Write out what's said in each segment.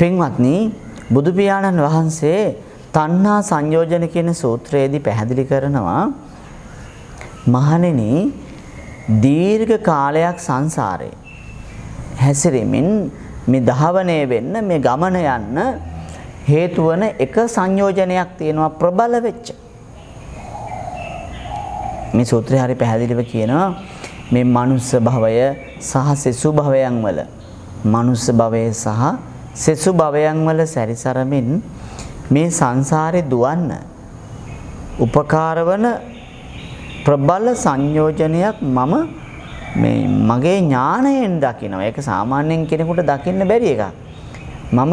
පින්වත්නි බුදු පියාණන් වහන්සේ තණ්හා සංයෝජන කියන සූත්‍රයේදී පැහැදිලි කරනවා මහණෙනි දීර්ඝ කාලයක් සංසාරේ හැසිරෙමින් මේ ධාවනය වෙන්න මේ ගමන යන්න හේතු වන එක සංයෝජනයක් තියෙනවා ප්‍රබල වෙච්ච. මේ සූත්‍රය හරි පැහැදිලිව කියනවා මේ මනුස්ස භවය සහ සෙසු භවයන් වල මනුස්ස භවය සහ සෙසු භවයන් වල සැරිසරමින් මේ සංසාරේ දුවන්න උපකාරවන ප්‍රබල සංයෝජනයක් මම මේ මගේ ඥාණයෙන් දකිනවා. ඒක සාමාන්‍යයෙන් කෙනෙකුට දකින්න බැරි එකක්. මම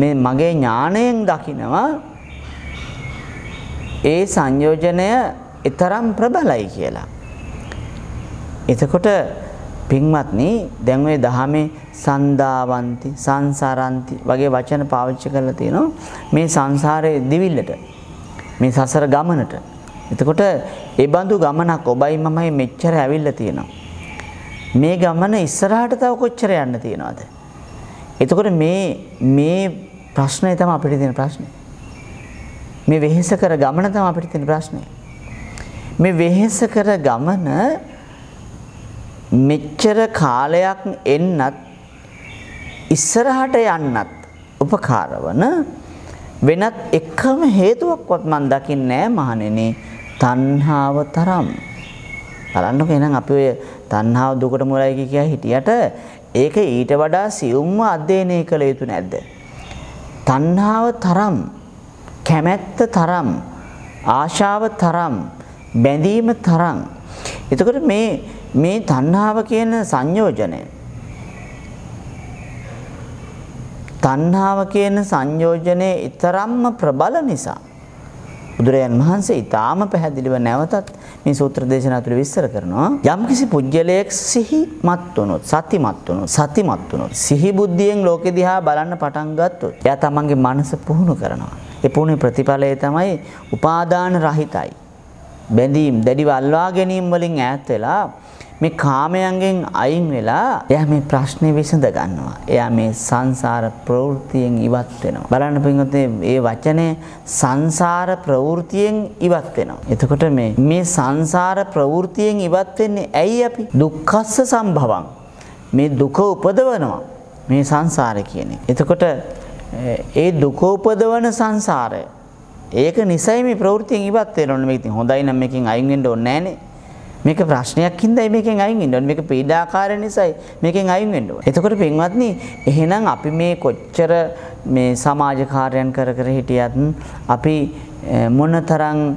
මේ මගේ ඥාණයෙන් දකිනවා ඒ සංයෝජනය ඊතරම් ප්‍රබලයි කියලා. එතකොට පින්වත්නි දැන් ওই දහමේ සන්දාවන්ති සංසාරන්ති වගේ වචන පාවිච්චි කරලා තියෙනවා මේ සංසාරයේ දිවිල්ලට මේ සසර ගමනට එතකොට ඒ බඳු ගමනක් ඔබයි මමයි මෙච්චර ඇවිල්ලා තියෙනවා මේ ගමන ඉස්සරහට තව කොච්චර යන්න තියෙනවද එතකොට මේ මේ ප්‍රශ්නය තමයි අපිට තියෙන ප්‍රශ්නේ මේ වෙහෙස කර ගමන තමයි අපිට තියෙන ප්‍රශ්නේ මේ වෙහෙස කර ගමන මෙච්චර කාලයක් එන්නත් ඉස්සරහට යන්නත් උපකාරවන වෙනත් එකම හේතුවක්වත් මම දකින්නේ නැහැ මහණෙනි තණ්හාව තරම් බලන්නකෝ එහෙනම් අපි ඔය තණ්හාව දුකට මුලයි කිය හිටියට ඒක ඊට වඩා සියුම්ව අධ්‍යයනය කළ යුතු නැද්ද තණ්හාව තරම් කැමැත්ත තරම් ආශාව තරම් බැඳීම තරම් එතකොට මේ මේ තණ්හාව කියන සංයෝජනය තණ්හාව කියන සංයෝජනයේ ඊතරම්ම ප්‍රබල නිසා බුදුරයන් වහන්සේ ඊටාම පැහැදිලිව නැවතත් මේ සූත්‍ර දේශනා තුළ විස්තර කරනවා යම්කිසි පුජ්‍යලයක් සිහිමත් වුණොත් සතිමත් වුණොත් සතිමත් වුණොත් සිහි බුද්ධියෙන් ලෝකෙ දිහා බලන්න පටන් ගත්තොත් එයා තමන්ගේ මනස පුහුණු කරනවා ඒ පුහුණේ ප්‍රතිඵලය තමයි උපාදාන රහිතයි බැඳීම් දැඩිව අල්වා ගැනීම් වලින් ඈත් වෙලා මේ කාමයන්ගෙන් අයින් වෙලා එයා මේ ප්‍රශ්නේ විසඳ ගන්නවා. එයා මේ සංසාර ප්‍රවෘත්තියෙන් ඉවත් වෙනවා. බලන්න පින්වත්නි මේ වචනේ සංසාර ප්‍රවෘත්තියෙන් ඉවත් වෙනවා. එතකොට මේ මේ සංසාර ප්‍රවෘත්තියෙන් ඉවත් වෙන්නේ ඇයි අපි? දුක්ඛස්ස සම්භවං. මේ දුක උපදවනවා. මේ සංසාරය කියන්නේ. එතකොට ඒ දුක උපදවන සංසාරය ඒක නිසයි මේ ප්‍රවෘත්තියෙන් ඉවත් වෙන්න ඕනේ. මේක ඉතින් හොඳයි නම් මේකෙන් අයින් වෙන්න ඕනේ නෑනේ. මේක ප්‍රශ්නයක් හින්දායි මේකෙන් අයින් වෙන්න ඕනේ. මේක පීඩාකාරය නිසායි මේකෙන් අයින් වෙන්න ඕනේ. එතකොට පින්වත්නි, එහෙනම් අපි මේ කොච්චර මේ සමාජ කාර්යයන් කර කර හිටියත් අපි මොනතරම්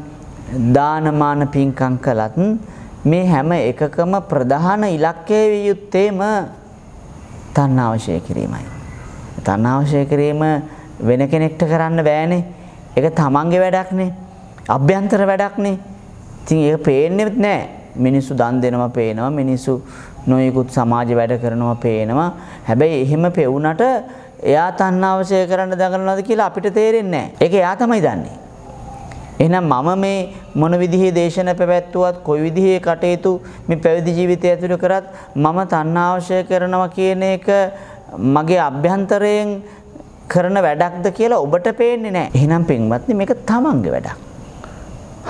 දානමාන පින්කම් කළත් මේ හැම එකකම ප්‍රධාන ඉලක්කය විය යුත්තේම තණ්හාවශය කිරීමයි. තණ්හාවශය කිරීම වෙන කෙනෙක්ට කරන්න බෑනේ. ඒක තමන්ගේ වැඩක්නේ. අභ්‍යන්තර වැඩක්නේ. ඉතින් ඒක පේන්නේත් නැහැ. මිනිස්සු දන් දෙනවා පේනවා. මිනිස්සු නොයෙකුත් සමාජ වැඩ කරනවා පේනවා. හැබැයි එහෙම පෙවුනට එයා තණ්හාවශය කරන්න දඟලනවාද කියලා අපිට තේරෙන්නේ නැහැ. ඒක එයා තමයි දන්නේ. එහෙනම් මම මේ මොන විදිහේ දේශන පැවැත්වුවත් කොයි විදිහේ කටයුතු මේ පැවිදි ජීවිතය ඇතුළේ කරත් මම තණ්හාවශය කරනවා කියන එක මගේ අභ්‍යන්තරයෙන් කරන වැඩක්ද කියලා ඔබට පේන්නේ නැහැ. එහෙනම් පින්වත්නි මේක තමන්ගේ වැඩක්.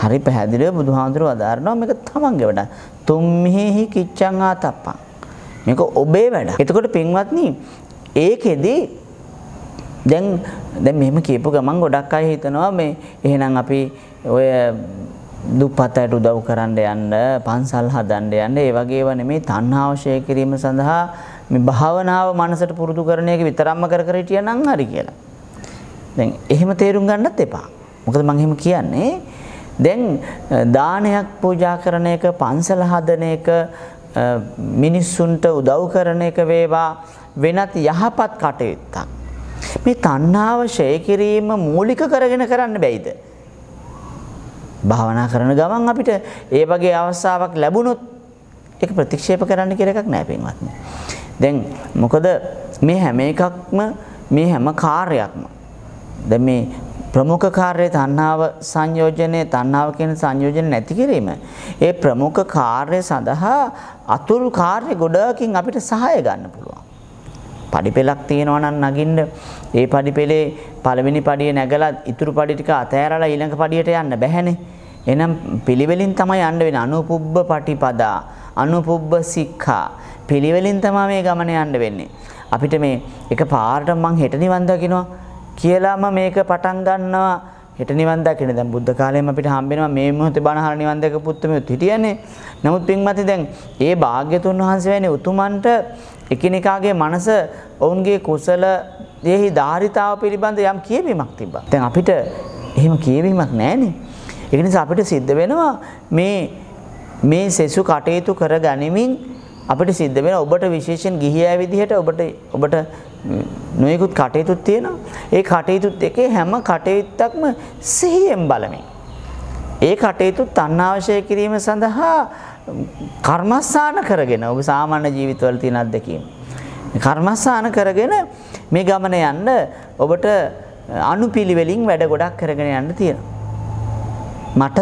හරි පැහැදිලිව බුදුහාඳුරව අදාරනවා මේක තමන්ගේ වැඩක්. තුම්හිහි කිච්ඡං ආතප්පං. මේක ඔබේ වැඩක්. එතකොට පින්වත්නි ඒකෙදි දැන් දැන් මෙහෙම කියපු ගමන් ගොඩක් අය හිතනවා මේ එහෙනම් අපි ඔය දුප්පතයට උදව් කරන්න යන්න පන්සල් හදන්න යන්න ඒ වගේ ඒවා නෙමෙයි තණ්හාව ශේ කිරීම සඳහා මේ භාවනාව මනසට පුරුදු කරන එක විතරක්ම කර කර හිටියනම් හරි කියලා. දැන් එහෙම තේරුම් ගන්නත් එපා. මොකද මම එහෙම කියන්නේ දැන් දානයක් පූජා කරන එක පන්සල හදන එක මිනිස්සුන්ට උදව් කරන එක වේවා වෙනත් යහපත් කටයුත්තක්. මේ තණ්හාව ශේ කිරීම මූලික කරගෙන කරන්න බැයිද? භාවනා කරන ගමන් අපිට ඒ වගේ අවස්ථාවක් ලැබුණොත් ඒක ප්‍රතික්ෂේප කරන්න කියලා එකක් නෑ පින්වත්නි. දැන් මොකද මේ හැම එකක්ම මේ හැම කාර්යයක්ම දැන් මේ ප්‍රමුඛ කාර්යය තණ්හාව සංයෝජනේ තණ්හාව කියන සංයෝජන නැති කිරීම. ඒ ප්‍රමුඛ කාර්ය සඳහා අතුරු කාර්ය ගොඩකින් අපිට සහාය ගන්න පුළුවන්. පඩිපෙලක් තියෙනවා නම් නගින්න ඒ පඩිපෙලේ පළවෙනි පඩිය නැගලා ඉතුරු පඩි ටික අතෑරලා ඊළඟ පඩියට යන්න බැහැනේ. එහෙනම් පිළිවෙලින් තමයි යන්න වෙන්නේ අනුපුබ්බ පටිපදා අනුපුබ්බ සික්ඛා පිළිවෙලින් තමයි මේ ගමන යන්න වෙන්නේ අපිට මේ එක පාරට මං හෙට නිවන් දකින්නවා කියලාම මේක පටන් ගන්නවා හෙට නිවන් දකින්න දැන් බුද්ධ කාලයේම අපිට හම්බෙනවා මේ මොහොතේ බණහර නිවන් දැක පුත්තමියොත් හිටියනේ. නමුත් පින්වත්නි දැන් ඒ භාග්‍යතුන් වහන්සේ වැනි උතුමන්ට එකිනෙකාගේ මනස ඔවුන්ගේ කුසල දෙහි ධාරිතාව පිළිබඳ යම් කියවීමක් තිබ්බා. දැන් අපිට එහෙම කියවීමක් නැහැනේ. ඒ නිසා අපිට සිද්ධ වෙනවා මේ මේ සෙසු කටයුතු කර ගනිමින් අපිට සිද්ධ වෙන ඔබට විශේෂයෙන් ගිහියා විදිහට ඔබට ඔබට නොයෙකුත් කටයුතුත් තියෙනවා. ඒ කටයුතුත් එකේ හැම කටයුත්තක්ම සිහියෙන් බලමින්. ඒ කටයුතු තණ්හාවශය කිරීම සඳහා කර්මස්ථාන කරගෙන ඔබ සාමාන්‍ය ජීවිතවල තියෙන අත්දැකීම්. කර්මස්ථාන කරගෙන මේ ගමන යන්න ඔබට අනුපිළිවෙලින් වැඩ ගොඩක් කරගෙන යන්න තියෙනවා. මට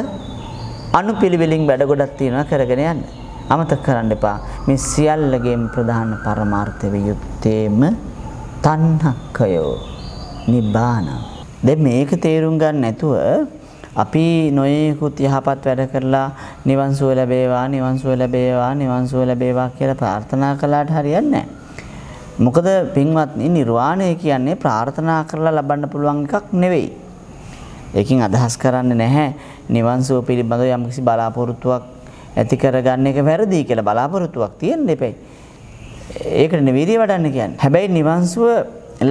අනුපිළිවෙලින් වැඩ ගොඩක් තියෙනවා කරගෙන යන්න. අමතක කරන්න එපා. මේ සියල්ලගේම ප්‍රධාන පරමාර්ථය යුත්තේම තණ්හක්කයෝ නිබ්බාන. දැන් මේක තේරුම් ගන්න නැතුව අපි නොයෙකුත් යහපත් වැඩ කරලා නිවන් සුව ලැබේවා නිවන් සුව ලැබේවා නිවන් සුව ලැබේවා කියලා ප්‍රාර්ථනා කළාට හරියන්නේ නැහැ. මොකද පින්වත්නි නිර්වාණය කියන්නේ ප්‍රාර්ථනා කරලා ලබන්න පුළුවන් එකක් නෙවෙයි. ඒකින් අදහස් කරන්නේ නැහැ නිවන් සුව පිළිබඳව යම්කිසි බලාපොරොත්තුවක් ඇති කරගන්න එක වැරදි කියලා බලාපොරොත්තුවක් තියෙන්න එපැයි. ඒකට වීරිය වඩන්න කියන්නේ. හැබැයි නිවන්සුව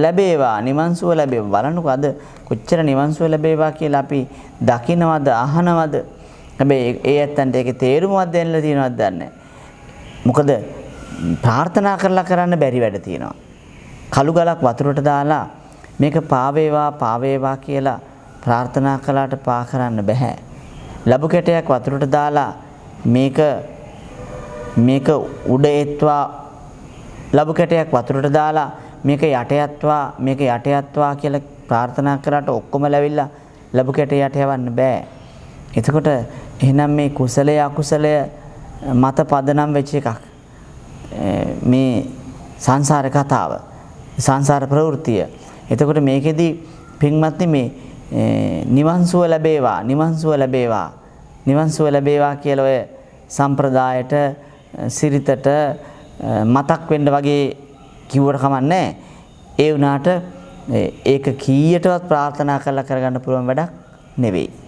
ලැබේවා නිවන්සුව ලැබේ බලන්නකෝ අද කොච්චර නිවන්සුව ලැබේවා කියලා අපි දකිනවද අහනවද හැබැයි ඒ ඇත්තන්ට ඒකේ තේරුමක් දෙන්නලා තියෙනවද දන්නේ මොකද ප්‍රාර්ථනා කරලා කරන්න බැරි වැඩ තියෙනවා කළු ගලක් වතුරට දාලා මේක පාවේවා පාවේවා කියලා ප්‍රාර්ථනා කළාට පා කරන්න බෑ ලැබු කැටයක් වතුරට දාලා මේක මේක උඩ ඒත්වා ලබු කැටයක් වතුරට දාලා මේක යටයත්වා මේක යටයත්වා කියලා ප්‍රාර්ථනා කරාට ඔක්කොම ලැබිලා ලබු කැට යට යවන්න බෑ. එතකොට එහෙනම් මේ කුසලය අකුසලය මත පදනම් වෙච්ච එකක්. මේ සංසාර කතාව, සංසාර ප්‍රවෘත්තිය. එතකොට මේකෙදි පින්වත්නි මේ නිවන්සුව ලැබේවා, නිවන්සුව ලැබේවා, නිවන්සුව ලැබේවා කියලා ඔය සම්ප්‍රදායට සිරිතට මතක් වෙන්න වගේ කිව්වට කමන්නේ ඒ වුණාට ඒක කීයටවත් ප්‍රාර්ථනා කරලා කරගන්න පුළුවන් වැඩක් නෙවෙයි